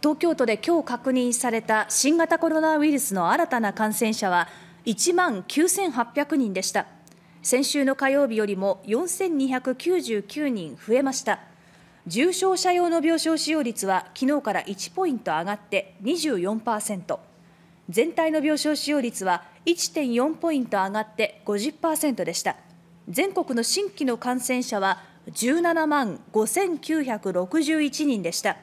東京都で今日確認された新型コロナウイルスの新たな感染者は1万9800人でした。先週の火曜日よりも4299人増えました。重症者用の病床使用率は昨日から1ポイント上がって24%、全体の病床使用率は1.4ポイント上がって50%でした。全国の新規の感染者は17万5961人でした。